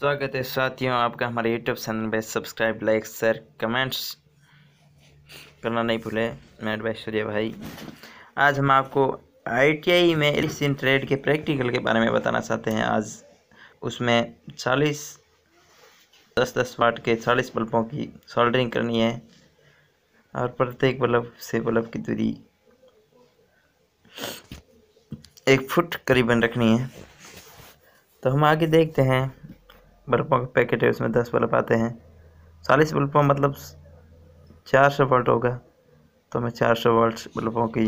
स्वागत है साथियों आपका हमारे यूट्यूब चैनल पे सब्सक्राइब लाइक शेयर कमेंट्स करना नहीं भूले मैं भाई सूर्य भाई आज हम आपको आईटीआई में एलिसिन ट्रेड के प्रैक्टिकल के बारे में बताना चाहते हैं आज उसमें 40 दस दस वाट के 40 बल्बों की सोल्डरिंग करनी है और प्रत्येक बल्ब से बल्ब की दूरी एक फुट करीबन रखनी है तो हम आगे देखते हैं बल्बों का पैकेट है उसमें दस बल्ब आते हैं चालीस बल्बों मतलब चार सौ वोल्ट होगा तो मैं चार सौ वोल्ट बल्बों की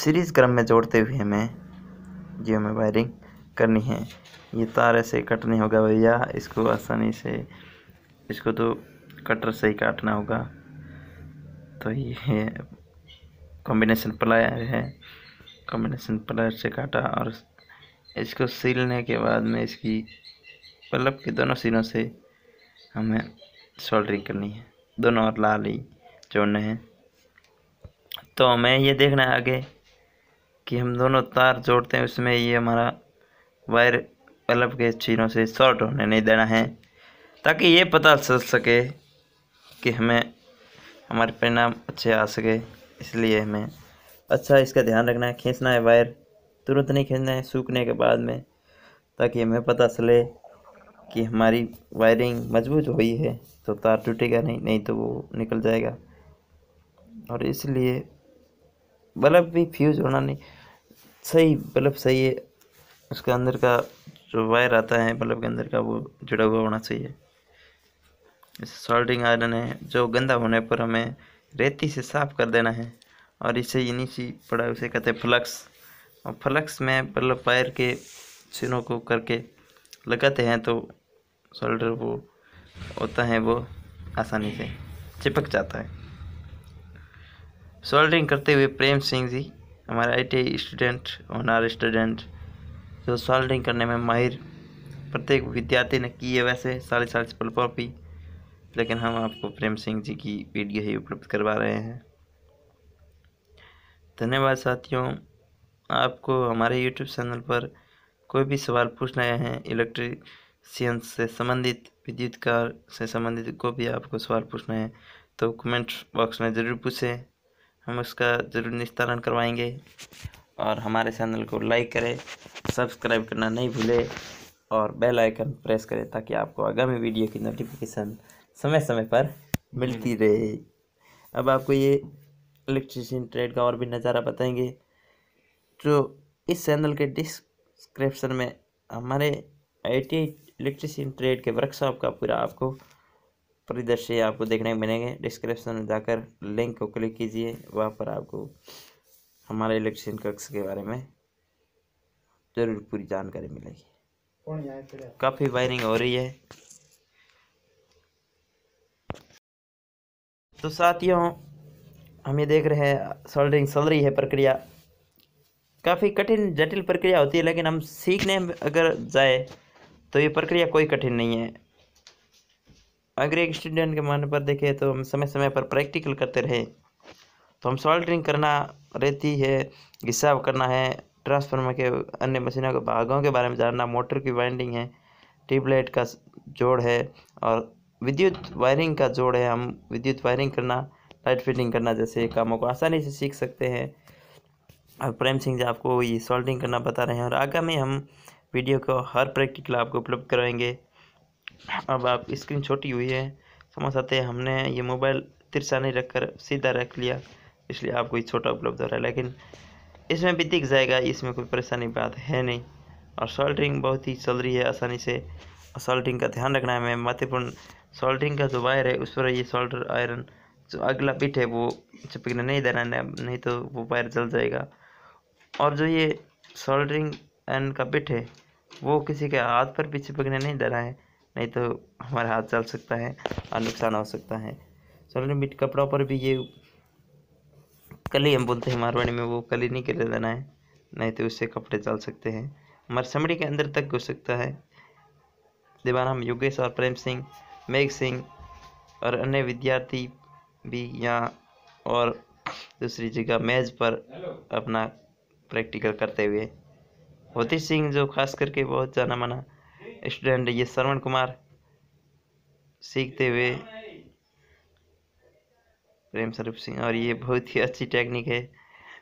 सीरीज क्रम में जोड़ते हुए हमें जियो में वायरिंग करनी है ये तार ऐसे कट नहीं होगा भैया इसको आसानी से इसको तो कटर से ही काटना होगा तो ये कॉम्बिनेशन प्लायर है कॉम्बिनेशन प्लायर से काटा और इसको सिलने के बाद में इसकी पल्लव मतलब के दोनों सिरों से हमें सोल्डरिंग करनी है दोनों और लाल ही जोड़ने हैं तो हमें ये देखना है आगे कि हम दोनों तार जोड़ते हैं उसमें ये हमारा वायर बल्ब मतलब के चीनों से शॉर्ट होने नहीं देना है ताकि ये पता चल सके कि हमें हमारे परिणाम अच्छे आ सके इसलिए हमें अच्छा इसका ध्यान रखना है खींचना है वायर तुरंत नहीं खींचना है सूखने के बाद में ताकि हमें पता चले कि हमारी वायरिंग मजबूत हुई है तो तार टूटेगा नहीं नहीं तो वो निकल जाएगा और इसलिए बल्ब भी फ्यूज होना नहीं सही बल्ब सही है उसके अंदर का जो वायर आता है बल्ब के अंदर का वो जुड़ा हुआ होना चाहिए जैसे सॉल्टिंग आयरन है जो गंदा होने पर हमें रेती से साफ़ कर देना है और इसे इन्हीं सी पड़ा उसे कहते हैं फ्लक्स और फ्लक्स में मतलब पैर के सिरों को करके लगाते हैं तो शोल्डर वो होता है वो आसानी से चिपक जाता है सोल्डरिंग करते हुए प्रेम सिंह जी हमारे आई स्टूडेंट ऑनर स्टूडेंट जो सोल्डरिंग करने में माहिर प्रत्येक विद्यार्थी ने की है वैसे साढ़े साल से पलपों भी लेकिन हम आपको प्रेम सिंह जी की वीडियो ही उपलब्ध करवा रहे हैं धन्यवाद साथियों आपको हमारे यूट्यूब चैनल पर कोई भी सवाल पूछना है इलेक्ट्रीशियन से संबंधित विद्युत कार से संबंधित कोई भी आपको सवाल पूछना है तो कमेंट बॉक्स में ज़रूर पूछें हम उसका ज़रूर निस्तारण करवाएंगे और हमारे चैनल को लाइक करें सब्सक्राइब करना नहीं भूलें और बेल आइकन प्रेस करें ताकि आपको आगामी वीडियो की नोटिफिकेशन समय समय पर मिलती हम्म। रहे अब आपको ये इलेक्ट्रीशियन ट्रेड का और भी नज़ारा बताएंगे जो इस चैनल के डिस्क्रिप्शन में हमारे आई टी इलेक्ट्रिशियन ट्रेड के वर्कशॉप का पूरा आपको परिदृश्य आपको देखने को मिलेंगे डिस्क्रिप्शन में जाकर लिंक को क्लिक कीजिए वहाँ पर आपको हमारे इलेक्ट्रिशियन कक्ष के बारे में ज़रूर पूरी जानकारी मिलेगी काफ़ी वायरिंग हो रही है तो साथियों हम ये देख रहे हैं सोल्डरिंग चल रही है प्रक्रिया काफ़ी कठिन जटिल प्रक्रिया होती है लेकिन हम सीखने अगर जाए तो ये प्रक्रिया कोई कठिन नहीं है अगर एक स्टूडेंट के मन पर देखें तो हम समय समय पर प्रैक्टिकल करते रहे तो हम सॉल्टरिंग करना रहती है हिसाब करना है ट्रांसफार्मर के अन्य मशीनों के भागों के बारे में जानना मोटर की वाइंडिंग है ट्यूबलाइट का जोड़ है और विद्युत वायरिंग का जोड़ है हम विद्युत वायरिंग करना लाइट फिटिंग करना जैसे कामों को आसानी से सीख सकते हैं और प्रेम सिंह जी आपको ये सॉल्टिंग करना बता रहे हैं और आगामी हम वीडियो को हर प्रैक्टिकल आपको उपलब्ध कराएंगे अब आप स्क्रीन छोटी हुई है समझ सकते हैं हमने ये मोबाइल तिरछा नहीं रख कर सीधा रख लिया इसलिए आपको ये छोटा उपलब्ध हो रहा है लेकिन इसमें भी दिख जाएगा इसमें कोई परेशानी बात है नहीं और सॉल्टिंग बहुत ही चल रही है आसानी से और सॉल्टिंग का ध्यान रखना है हमें महत्वपूर्ण सॉल्टिंग का जो वायर है उस पर ये सॉल्टर आयरन जो अगला बिट है वो चिपकने नहीं देना नहीं तो वो वायर जल जाएगा और जो ये सोल्डरिंग एंड का बिट है वो किसी के हाथ पर पीछे पकने नहीं रहा है नहीं तो हमारा हाथ चल सकता है और नुकसान हो सकता है सोल्डरिंग बिट कपड़ों पर भी ये कली हम बोलते हैं मारवाड़ी में वो कली नहीं कर देना है नहीं तो उससे कपड़े चल सकते हैं हमारे चमड़ी के अंदर तक घुस सकता है दीवार हम योगेश और प्रेम सिंह मेघ सिंह और अन्य विद्यार्थी भी यहाँ और दूसरी जगह मेज़ पर अपना प्रैक्टिकल करते हुए होती सिंह जो खास करके बहुत जाना माना स्टूडेंट ये श्रवण कुमार सीखते हुए प्रेम स्वरूप सिंह और ये बहुत ही अच्छी टेक्निक है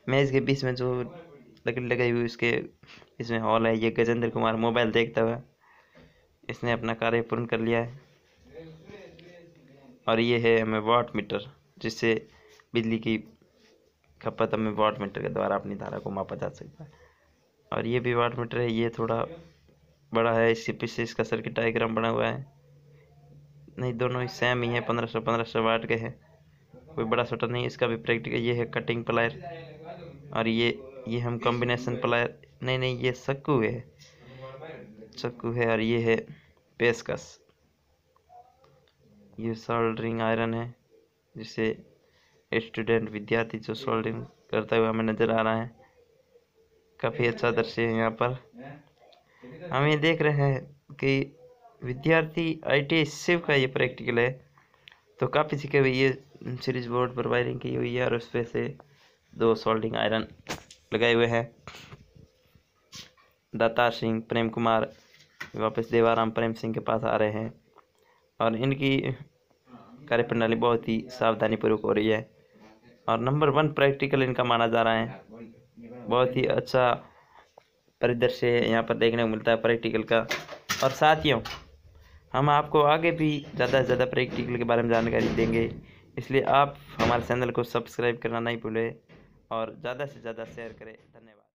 मैच के बीच में जो लकड़ी लगाई हुई उसके इसमें हॉल है ये गजेंद्र कुमार मोबाइल देखता हुआ इसने अपना कार्य पूर्ण कर लिया है और ये है हमें वाट मीटर जिससे बिजली की खपत हमें वाट मीटर के द्वारा अपनी धारा को मापा जा सकता है और ये भी वाट मीटर है ये थोड़ा बड़ा है इसके पीछे इसका सर्किट डायग्राम बना हुआ है नहीं दोनों ही सेम ही है पंद्रह सौ पंद्रह सौ वाट के हैं कोई बड़ा छोटा नहीं इसका भी प्रैक्टिकल ये है कटिंग प्लायर और ये ये हम कॉम्बिनेशन प्लायर नहीं नहीं ये सक्कू है चक्कू है और ये है पेशकश ये सोल्डरिंग आयरन है जिसे स्टूडेंट विद्यार्थी जो सोल्डिंग करता हुआ हमें नजर आ रहा है काफ़ी अच्छा दृश्य है यहाँ पर हम ये देख रहे हैं कि विद्यार्थी आई शिव का ये प्रैक्टिकल है तो काफ़ी सीखे हुए ये सीरीज बोर्ड पर वायरिंग की हुई है और उस पर से दो सोल्डिंग आयरन लगाए हुए हैं दत्ता सिंह प्रेम कुमार वापस देवाराम प्रेम सिंह के पास आ रहे हैं और इनकी कार्यप्रणाली बहुत ही सावधानीपूर्वक हो रही है और नंबर वन प्रैक्टिकल इनका माना जा रहा है बहुत ही अच्छा परिदृश्य है यहाँ पर देखने को मिलता है प्रैक्टिकल का और साथियों हम आपको आगे भी ज़्यादा से ज़्यादा प्रैक्टिकल के बारे में जानकारी देंगे इसलिए आप हमारे चैनल को सब्सक्राइब करना नहीं भूलें और ज़्यादा से ज़्यादा शेयर करें धन्यवाद